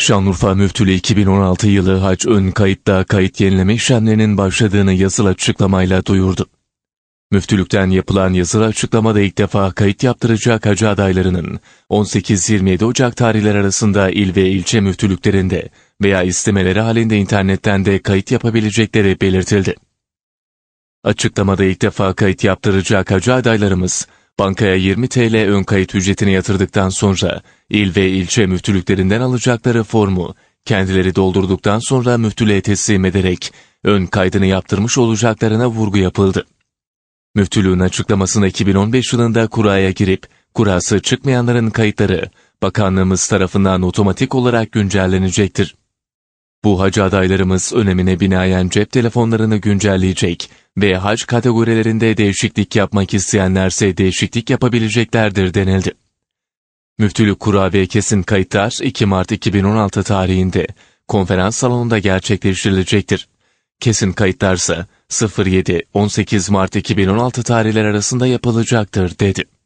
Şanlıurfa Müftülüğü 2016 yılı hac ön kayıtta kayıt yenileme işlemlerinin başladığını yazılı açıklamayla duyurdu. Müftülükten yapılan yazılı açıklamada ilk defa kayıt yaptıracak hacı adaylarının 18-27 Ocak tarihleri arasında il ve ilçe müftülüklerinde veya istemeleri halinde internetten de kayıt yapabilecekleri belirtildi. Açıklamada ilk defa kayıt yaptıracak hacı adaylarımız bankaya 20 TL ön kayıt ücretini yatırdıktan sonra il ve ilçe müftülüklerinden alacakları formu kendileri doldurduktan sonra müftülüğe teslim ederek ön kaydını yaptırmış olacaklarına vurgu yapıldı. Müftülüğün açıklamasına 2015 yılında kuraya girip kurası çıkmayanların kayıtları bakanlığımız tarafından otomatik olarak güncellenecektir. Bu hacı adaylarımız önemine binaen cep telefonlarını güncelleyecek ve hac kategorilerinde değişiklik yapmak isteyenlerse değişiklik yapabileceklerdir denildi. Müftülük kura ve kesin kayıtlar 2 Mart 2016 tarihinde konferans salonunda gerçekleştirilecektir. Kesin kayıtlarsa 07-18 Mart 2016 tarihler arasında yapılacaktır dedi.